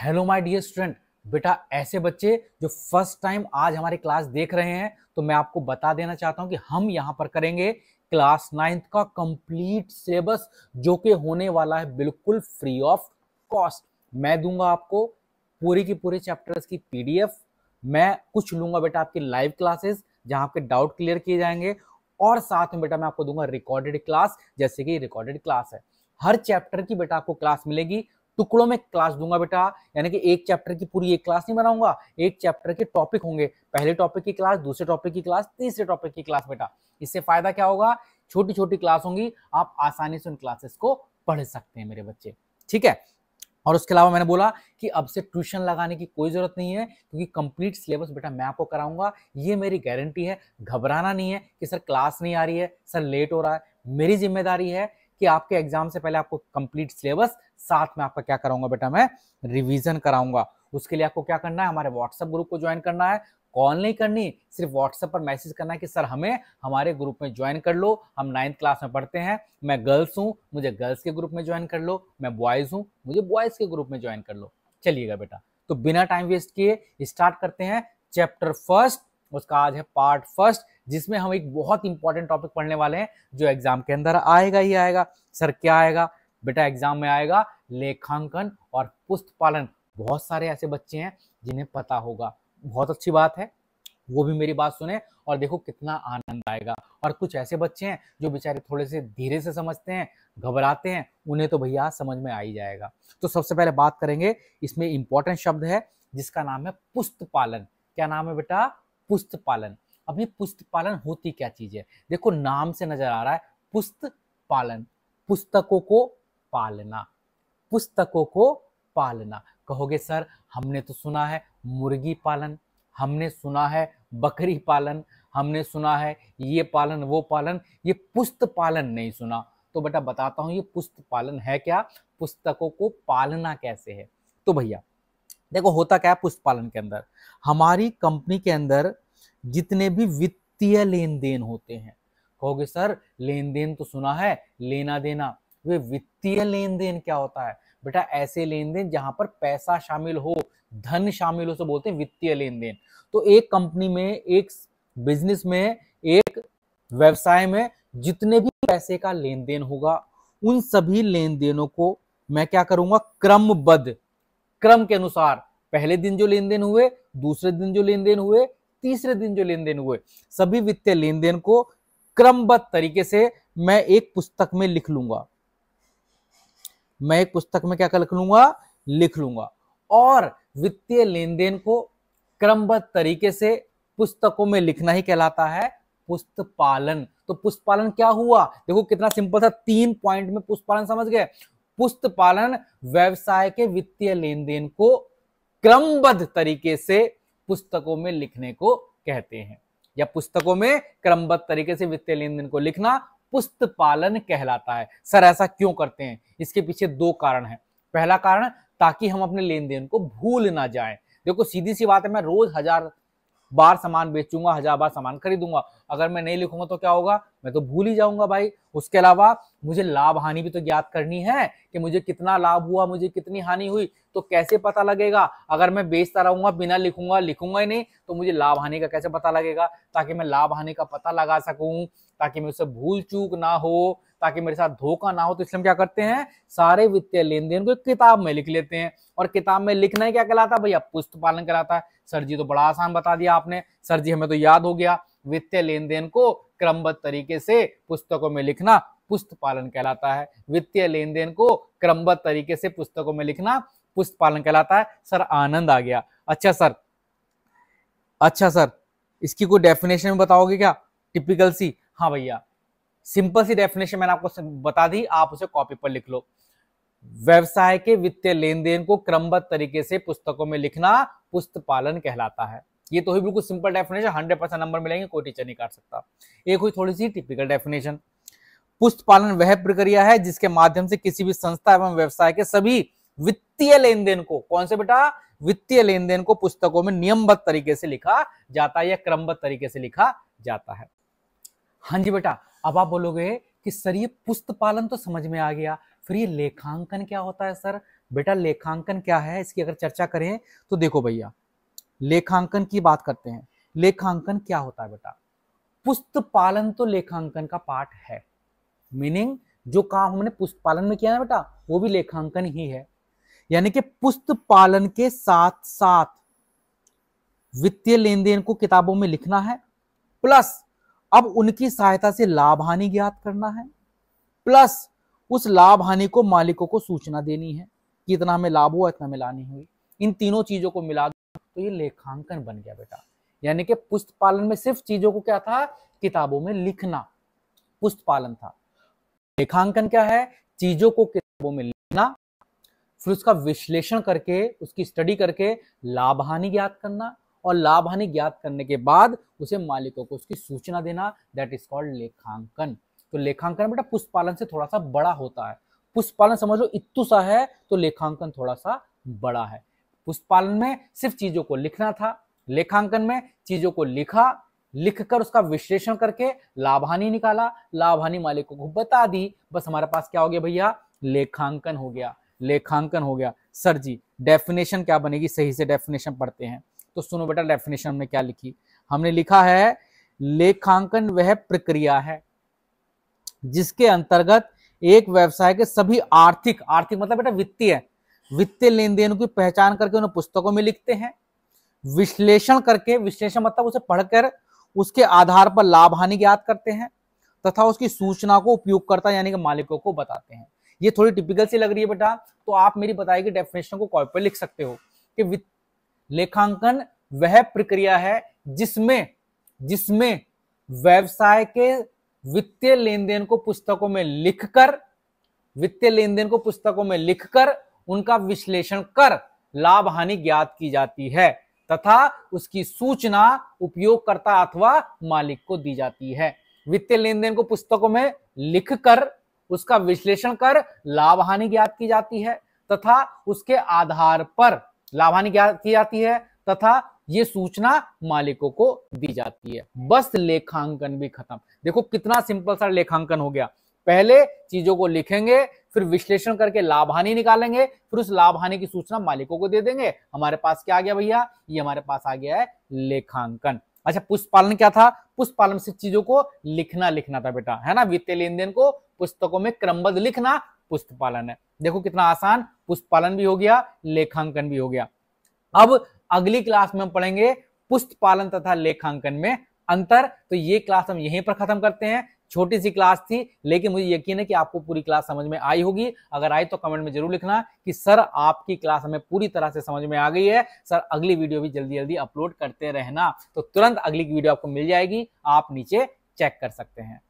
hello my dear student बेटा ऐसे बच्चे जो फर्स्ट टाइम आज हमारी क्लास देख रहे हैं तो मैं आपको बता देना चाहता हूं कि हम यहां पर करेंगे क्लास नाइन्थ का कंप्लीट सिलेबस जो कि होने वाला है बिल्कुल फ्री ऑफ कॉस्ट मैं दूंगा आपको पूरी की पूरी चैप्टर्स की पीडीएफ मैं कुछ लूंगा बेटा आपकी लाइव क्लासेस जहां आपके डाउट क्लियर किए जाएंगे और साथ में बेटा मैं आपको दूंगा रिकॉर्डेड क्लास जैसे कि रिकॉर्डेड क्लास है हर चैप्टर की बेटा आपको क्लास मिलेगी टुकड़ों में क्लास दूंगा बेटा यानी कि एक चैप्टर की पूरी एक क्लास नहीं बनाऊंगा एक चैप्टर के टॉपिक होंगे पहले टॉपिक की क्लास दूसरे टॉपिक की क्लास तीसरे टॉपिक की क्लास बेटा इससे फायदा क्या होगा छोटी छोटी क्लास होंगी आप आसानी से उन क्लासेस को पढ़ सकते हैं मेरे बच्चे ठीक है और उसके अलावा मैंने बोला कि अब से ट्यूशन लगाने की कोई ज़रूरत नहीं है क्योंकि कंप्लीट सिलेबस बेटा मैं आपको कराऊंगा ये मेरी गारंटी है घबराना नहीं है कि सर क्लास नहीं आ रही है सर लेट हो रहा है मेरी जिम्मेदारी है कि आपके एग्जाम से पहले आपको कंप्लीट सिलेबस साथ में आपका क्या कराऊंगा बेटा मैं रिविजन कराऊंगा उसके लिए आपको क्या करना है हमारे व्हाट्सएप ग्रुप को ज्वाइन करना है कॉल नहीं करनी सिर्फ व्हाट्सएप पर मैसेज करना है कि सर हमें हमारे ग्रुप में ज्वाइन कर लो हम नाइन्थ क्लास में पढ़ते हैं मैं गर्ल्स हूं मुझे गर्ल्स के ग्रुप में ज्वाइन कर लो मैं बॉयज़ हूं मुझे बॉयज़ के ग्रुप में ज्वाइन कर लो चलिएगा बेटा तो बिना टाइम वेस्ट किए स्टार्ट करते हैं चैप्टर फर्स्ट उसका आज है पार्ट फर्स्ट जिसमें हम एक बहुत इंपॉर्टेंट टॉपिक पढ़ने वाले हैं जो एग्जाम के अंदर आएगा ही आएगा सर क्या आएगा बेटा एग्जाम में आएगा लेखांकन और पुस्त पालन बहुत सारे ऐसे बच्चे हैं जिन्हें पता होगा बहुत अच्छी बात है वो भी मेरी बात सुने और देखो कितना आनंद आएगा और कुछ ऐसे बच्चे हैं जो बेचारे थोड़े से धीरे से समझते हैं घबराते हैं उन्हें तो भैया समझ में आ ही जाएगा तो सबसे पहले बात करेंगे इसमें इंपॉर्टेंट शब्द है जिसका नाम है पुस्त पालन क्या नाम है बेटा पुस्त पालन अब ये पुस्त पालन होती क्या चीज है देखो नाम से नजर आ रहा है पुस्त पालन पुस्तकों को पालना पुस्तकों को पालना कहोगे सर हमने तो सुना है मुर्गी पालन हमने सुना है बकरी पालन हमने सुना है ये पालन वो पालन ये पुस्त पालन नहीं सुना तो बेटा बताता हूँ ये पुस्त पालन है क्या पुस्तकों को पालना कैसे है तो भैया देखो होता क्या है पुस्त पालन के अंदर हमारी कंपनी के अंदर जितने भी वित्तीय लेन देन होते हैं कहोगे सर लेन देन तो सुना है लेना देना वे वित्तीय लेन देन क्या होता है बेटा ऐसे लेन देन जहां पर पैसा शामिल हो धन शामिल हो से बोलते हैं वित्तीय लेन देन तो एक कंपनी में एक बिजनेस में एक व्यवसाय में जितने भी पैसे का लेन देन होगा उन सभी लेन देनों को मैं क्या करूंगा क्रमबद्ध क्रम के अनुसार पहले दिन जो लेन देन हुए दूसरे दिन जो लेन देन हुए तीसरे दिन जो लेन देन हुए सभी वित्तीय लेन देन को क्रमबद्ध तरीके से मैं एक पुस्तक में लिख लूंगा मैं एक पुस्तक में क्या कर लिख लूंगा लिख लूंगा और वित्तीय लेन देन को क्रमबद्ध तरीके से पुस्तकों में लिखना ही कहलाता है पुस्तपालन तो पुष्पालन क्या हुआ देखो कितना सिंपल था तीन पॉइंट में पुष्पालन समझ गए पुस्तपालन व्यवसाय के वित्तीय लेन देन को क्रमबद्ध तरीके से पुस्तकों में लिखने को कहते हैं या पुस्तकों में क्रमबद्ध तरीके से वित्तीय लेन देन को लिखना पुस्त पालन कहलाता है सर ऐसा क्यों करते हैं इसके पीछे दो कारण है पहला कारण ताकि हम अपने लेन देन को भूल ना जाए देखो सीधी सी बात है मैं रोज हजार बार सामान बेचूंगा हजार बार सामान खरीदूंगा अगर मैं नहीं लिखूंगा तो क्या होगा मैं तो भूल ही जाऊंगा भाई उसके अलावा मुझे लाभ हानि भी तो ज्ञात करनी है कि मुझे कितना लाभ हुआ मुझे कितनी हानि हुई तो कैसे पता लगेगा अगर मैं बेचता रहूंगा बिना लिखूंगा लिखूंगा ही नहीं तो मुझे लाभ हानि का कैसे पता लगेगा ताकि मैं लाभ हानि का पता लगा सकूं ताकि मैं उसे भूल चूक ना हो ताकि मेरे साथ धोखा ना हो तो इसलिए हम क्या करते हैं सारे वित्तीय लेन देन को किताब में लिख लेते हैं और किताब में लिखना ही क्या कहलाता है भैया पुस्तक पालन कहलाता है सर जी तो बड़ा आसान बता दिया आपने सर जी हमें तो याद हो गया वित्तीय लेन देन को क्रमबद्ध तरीके से पुस्तकों में लिखना पुस्त पालन कहलाता है वित्तीय लेन देन को क्रमबद्ध तरीके से पुस्तकों में लिखना पुस्त पालन कहलाता है सर आनंद आ गया अच्छा सर अच्छा सर इसकी कोई डेफिनेशन में बताओगे क्या टिपिकल सी हाँ भैया सिंपल सी डेफिनेशन मैंने आपको बता दी आप उसे कॉपी पर लिख लो व्यवसाय के वित्तीय लेन देन को क्रमबद्ध तरीके से पुस्तकों में लिखना पुस्त पालन कहलाता है ये तो ही बिल्कुल simple definition hundred percent number मिलेंगे कोई टीचर नहीं काट सकता एक हुई थोड़ी सी टिपिकल डेफिनेशन पुष्प पालन वह प्रक्रिया है जिसके माध्यम से किसी भी संस्था एवं व्यवसाय के सभी वित्तीय लेन देन को कौन से बेटा वित्तीय लेन देन को पुस्तकों में नियमबद्ध तरीके से लिखा जाता है या क्रमबद्ध तरीके से लिखा जाता है हाँ जी बेटा अब आप बोलोगे कि सर ये पुस्त पालन तो समझ में आ गया फिर ये लेखांकन क्या होता है सर बेटा लेखांकन क्या है इसकी अगर चर्चा करें तो देखो भैया लेखांकन की बात करते हैं लेखांकन क्या होता है बेटा पुस्त पालन तो लेखांकन का पार्ट है मीनिंग जो काम हमने पुस्त पालन में किया ना बेटा वो भी लेखांकन ही है यानी कि पुस्त पालन के साथ साथ वित्तीय लेन देन को किताबों में लिखना है प्लस अब उनकी सहायता से लाभ हानि ज्ञात करना है प्लस उस लाभ हानि को मालिकों को सूचना देनी है कि इतना हमें लाभ हुआ इतना मिला नहीं हुई इन तीनों चीजों को मिला तो ये लेखांकन बन गया बेटा यानी कि पुस्तपालन में सिर्फ चीजों को क्या था किताबों में लिखना पुस्तपालन था लेखांकन क्या है चीजों को किताबों में लिखना फिर उसका विश्लेषण करके उसकी स्टडी करके लाभ हानि ज्ञात करना और लाभ हानि ज्ञात करने के बाद उसे मालिकों को उसकी सूचना देना दैट इज कॉल्ड लेखांकन तो लेखांकन बेटा पुष्पालन से थोड़ा सा बड़ा होता है पुष्पालन समझ लो इतु सा है तो लेखांकन थोड़ा सा बड़ा है पुष्पालन में सिर्फ चीजों को लिखना था लेखांकन में चीजों को लिखा लिखकर उसका विश्लेषण करके लाभानी निकाला लाभानी मालिकों को बता दी बस हमारे पास क्या हो गया भैया लेखांकन हो गया लेखांकन हो गया सर जी डेफिनेशन क्या बनेगी सही से डेफिनेशन पढ़ते हैं तो सुनो बेटा डेफिनेशन हमने क्या लिखी हमने लिखा है लेखांकन वह प्रक्रिया है जिसके अंतर्गत एक व्यवसाय के सभी आर्थिक आर्थिक मतलब बेटा वित्तीय वित्तीय लेन देन की पहचान करके उन्हें पुस्तकों में लिखते हैं विश्लेषण करके विश्लेषण मतलब उसे पढ़कर उसके आधार पर लाभ हानि ज्ञात करते हैं तथा उसकी सूचना को उपयोगकर्ता यानी कि मालिकों को बताते हैं ये थोड़ी टिपिकल सी लग रही है बेटा तो आप मेरी बताई कि डेफिनेशन को कॉपी पर लिख सकते हो कि लेखांकन वह प्रक्रिया है जिसमें जिसमें व्यवसाय के वित्तीय लेन देन को पुस्तकों में लिखकर वित्तीय लेन देन को पुस्तकों में लिखकर उनका विश्लेषण कर लाभ हानि ज्ञात की जाती है तथा उसकी सूचना उपयोगकर्ता अथवा मालिक को दी जाती है वित्तीय लेन देन को पुस्तकों में लिख कर उसका विश्लेषण कर लाभ हानि ज्ञात की जाती है तथा उसके आधार पर लाभ हानि ज्ञात की जाती है तथा ये सूचना मालिकों को दी जाती है बस लेखांकन भी खत्म देखो कितना सिंपल सा लेखांकन हो गया पहले चीजों को लिखेंगे फिर विश्लेषण करके लाभ हानि निकालेंगे फिर उस लाभ हानि की सूचना मालिकों को दे देंगे हमारे पास क्या आ गया भैया ये हमारे पास आ गया है लेखांकन अच्छा पुष्प पालन क्या था पुष्प पालन से चीजों को लिखना लिखना था बेटा है ना वित्तीय लेन देन को पुस्तकों में क्रमबद्ध लिखना पुष्प पालन है देखो कितना आसान पुष्प पालन भी हो गया लेखांकन भी हो गया अब अगली क्लास में हम पढ़ेंगे पुष्प पालन तथा लेखांकन में अंतर तो ये क्लास हम यहीं पर खत्म करते हैं छोटी सी क्लास थी लेकिन मुझे यकीन है कि आपको पूरी क्लास समझ में आई होगी अगर आई तो कमेंट में जरूर लिखना कि सर आपकी क्लास हमें पूरी तरह से समझ में आ गई है सर अगली वीडियो भी जल्दी जल्दी अपलोड करते रहना तो तुरंत अगली वीडियो आपको मिल जाएगी आप नीचे चेक कर सकते हैं